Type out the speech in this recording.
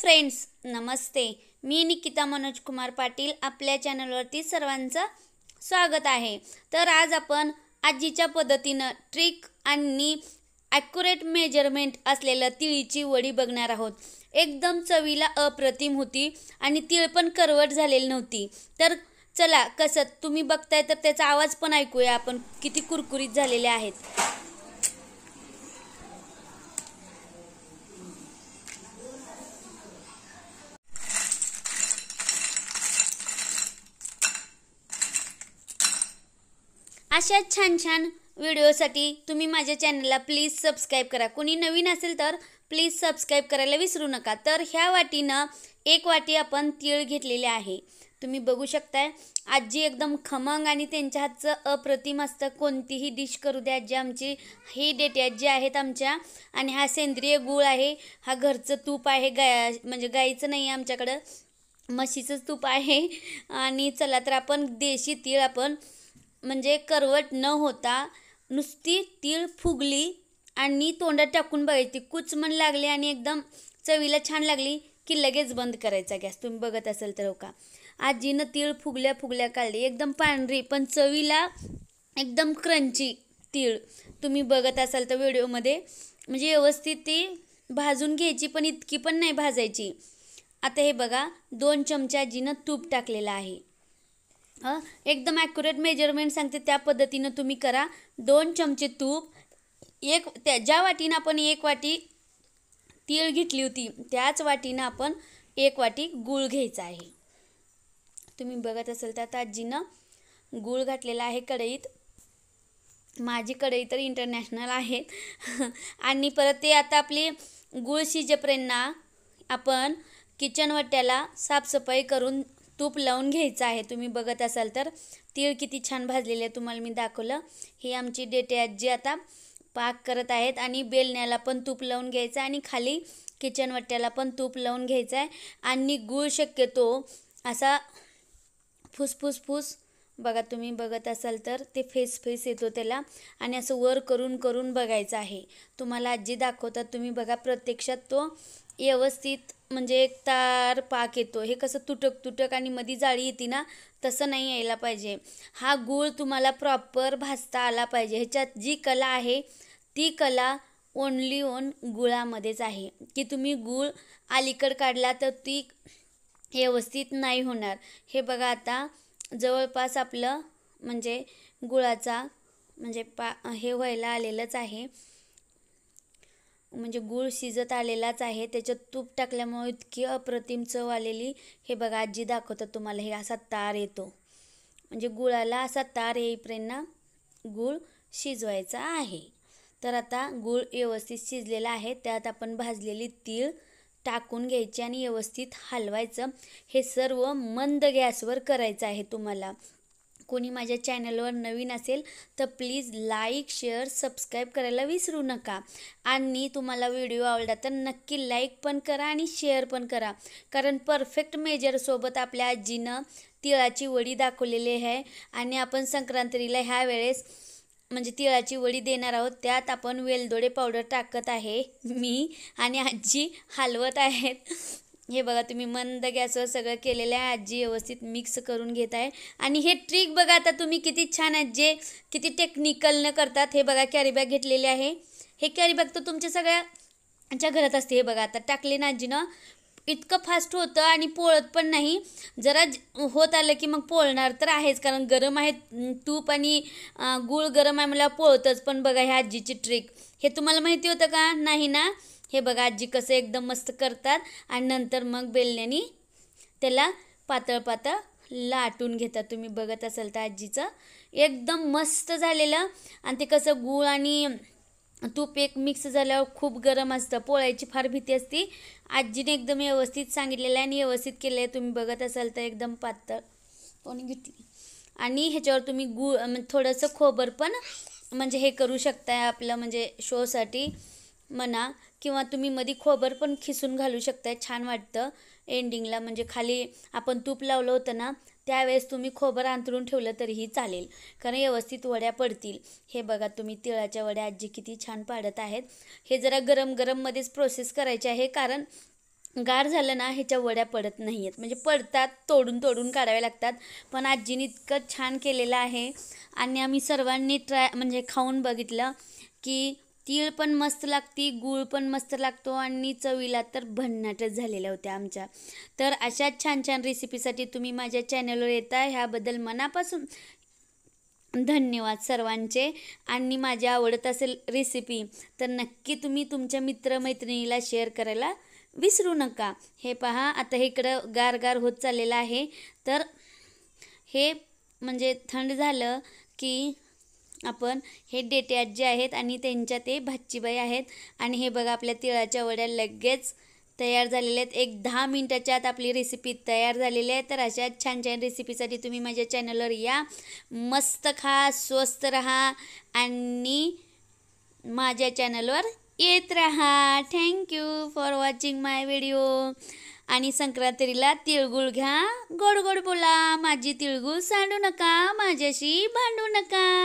friends नमस्ते मी निकिता मनोज कुमार पाटील आपल्या चॅनलवरती सर्वांचं स्वागत आहे तर आज आपण आजीच्या पद्धतीनं ट्रिक आणि ॲक्युरेट मेजरमेंट असलेलं तिळीची वडी बघणार आहोत एकदम चवीला अप्रतिम होती आणि तिळ पण करवट झालेली नव्हती तर चला कसं तुम्ही बघताय तर त्याचा आवाज पण ऐकूया आपण किती कुरकुरीत झालेले आहेत अशा छान छान व्हिडिओसाठी तुम्ही माझ्या चॅनलला प्लीज सबस्क्राईब करा कोणी नवीन असेल तर प्लीज सबस्क्राईब करायला विसरू नका तर ह्या वाटीनं एक वाटी आपण तीळ घेतलेले आहे तुम्ही बघू शकताय आजी एकदम खमंग आणि त्यांच्या हातचं अप्रतिम असतं कोणतीही डिश करू द्या जी आमची ही डेटी आजी आहेत आमच्या आणि हा सेंद्रिय गूळ आहे हा घरचं तूप आहे गाय म्हणजे गाईचं नाही आहे आमच्याकडं म्हशीचंच तूप आहे आणि चला तर आपण देशी तीळ आपण म्हणजे करवट न होता नुसती तीळ फुगली आणि तोंडात टाकून बघायची कुच मन लागली आणि एकदम चवीला छान लागली की लगेच बंद करायचा गॅस तुम्ही बघत असाल तर हो का आजीनं तीळ फुगल्या फुगल्या काढली एकदम पांढरी पण चवीला एकदम क्रंची तीळ तुम्ही बघत असाल तर व्हिडिओमध्ये म्हणजे व्यवस्थित ती भाजून घ्यायची पण इतकी पण नाही भाजायची आता हे बघा दोन चमचे आजीनं तूप टाकलेलं आहे एकदम ॲक्युरेट मेजरमेंट सांगते त्या पद्धतीनं तुम्ही करा दोन चमचे तूप एक त्या ज्या वाटीनं आपण एक वाटी तीळ घेतली होती त्याच वाटीनं आपण एक वाटी गूळ घ्यायचा आहे तुम्ही बघत असाल तर आता आजीनं गूळ घातलेला आहे कढईत माझी कढई तर इंटरनॅशनल आहे आणि परत ते आता आपली गूळ शिजेपर्यंत आपण किचन साफसफाई करून तूप लावून घ्यायचं आहे तुम्ही बघत असाल तर तीळ किती छान भाजलेले आहे तुम्हाला मी दाखवलं ही आमची डेटे आजी आता पाक करत आहेत आणि बेलण्याला पण तूप लावून घ्यायचं आणि खाली किचन वट्ट्याला पण तूप लावून घ्यायचं आहे आणि गूळ शक्यतो असा फुसफुस फुस बघा तुम्ही बघत असाल तर ते फेस फेस येतो त्याला आणि असं वर करून करून बघायचं आहे तुम्हाला आजी दाखवतात तुम्ही बघा प्रत्यक्षात तो व्यवस्थित म्हणजे एक तार पाक येतो हे कसं तुटक तुटक आणि मधी जाळी येते ना तसं नाही यायला पाहिजे हा गूळ तुम्हाला प्रॉपर भासता आला पाहिजे ह्याच्यात जी कला आहे ती कला ओनली ओन गुळामध्येच आहे की तुम्ही गूळ अलीकड काढला तर ती व्यवस्थित नाही होणार हे बघा आता जवळपास आपलं म्हणजे गुळाचा म्हणजे पा हे व्हायला आलेलंच आहे म्हणजे गुळ शिजत आलेलाच आहे त्याच्यात तूप टाकल्यामुळे इतकी अप्रतिम चव आलेली हे बघा आजी दाखवतात तुम्हाला हे असा तार येतो म्हणजे गुळाला असा तार येईपर्यंत गुळ शिजवायचा आहे तर आता गुळ व्यवस्थित शिजलेला आहे त्यात आपण भाजलेली तीळ टाकून घ्यायचे आणि व्यवस्थित हलवायचं हे सर्व मंद गॅसवर करायचं आहे तुम्हाला कोणी माझ्या चॅनलवर नवीन असेल तर प्लीज लाईक शेअर सबस्क्राईब करायला विसरू नका आणि तुम्हाला व्हिडिओ आवडला तर नक्की लाईक पण करा आणि शेअर पण करा कारण परफेक्ट मेजरसोबत आपल्या आजीनं तिळाची वडी दाखवलेली आहे आणि आपण संक्रांतीला ह्या वेळेस म्हणजे तिळाची वडी देणार आहोत त्यात आपण वेलदोडे पावडर टाकत आहे मी आणि आजी हलवत आहेत हे बघा तुम्ही मंद गॅसवर सगळं केलेलं आहे आजी व्यवस्थित मिक्स करून घेत आहे आणि हे ट्रिक बघा आता तुम्ही किती छान आजी किती टेक्निकलनं करतात हे बघा कॅरीबॅग घेतलेले आहे हे कॅरीबॅग तर तुमच्या सगळ्या आमच्या घरात असते हे बघा आता टाकले ना आजीनं इतकं फास्ट होतं आणि पोळत पण नाही जरा होत आलं की मग पोळणार तर आहेच कारण गरम आहे तूप आणि गूळ गरम आहे मला पोळतच पण बघा ह्या आजीची ट्रिक हे तुम्हाला माहिती होतं का नाही ना हे बघा आजी कसं एकदम मस्त करतात आणि नंतर मग बेलण्याने त्याला पातळ पातळ लाटून घेतात तुम्ही बघत असाल तर आजीचं एकदम मस्त झालेलं आणि ते कसं गूळ आणि तूप एक मिक्स झाल्यावर खूप गरम असतं पोळ्याची फार भीती असती आजीने एकदम व्यवस्थित सांगितलेलं आहे आणि व्यवस्थित केलं आहे तुम्ही बघत असाल तर एकदम पातळ कोणी घेतली आणि ह्याच्यावर तुम्ही गुळ थोडंसं खोबर पण म्हणजे हे करू शकताय आपलं म्हणजे शोसाठी म्हणा किंवा तुम्ही मध्ये खोबर पण खिसून घालू शकता छान वाटतं एंडिंगला म्हणजे खाली आपण तूप लावलं होतं ना त्यावेळेस तुम्ही खोबर अंतरून ठेवलं तरीही चालेल कारण व्यवस्थित वड्या पडतील हे बघा तुम्ही तिळाच्या वड्या आजी किती छान पाडत आहेत हे जरा गरम गरममध्येच प्रोसेस करायचे आहे कारण गार झालं ना ह्याच्या वड्या पडत नाही आहेत म्हणजे पडतात तोडून तोडून काढावे लागतात पण आजीने इतकं छान केलेलं आहे आणि आम्ही सर्वांनी ट्राय म्हणजे खाऊन बघितलं की तीळ पण मस्त लागते गूळ पण मस्त लागतो आणि चवीला तर भन्नाटच झालेल्या होत्या आमच्या तर अशा छान छान रेसिपीसाठी तुम्ही माझ्या चॅनलवर येता ह्याबद्दल मनापासून धन्यवाद सर्वांचे आणि माझ्या आवडत असेल रेसिपी तर नक्की तुम्ही तुमच्या मित्रमैत्रिणीला शेअर करायला विसरू नका हे पहा आता हे इकडं गारगार होत चाललेलं आहे तर हे म्हणजे थंड झालं की आपण हे डेटे जे आहेत आणि त्यांच्या ते भाचीबाई आहेत आणि हे बघा आपल्या तिळाच्या वड्या लगेच तयार झालेले आहेत एक दहा मिनटाच्या आत आपली रेसिपी तयार झालेली आहे तर अशा छान छान रेसिपीसाठी तुम्ही माझ्या चॅनलवर या मस्त खा स्वस्त राहा आणि माझ्या चॅनलवर येत राहा thank you for watching my video आणि संक्रांतीला तिळगुळ घ्या गोड गोड बोला माझी तिळगुळ सांडू नका माझ्याशी भांडू नका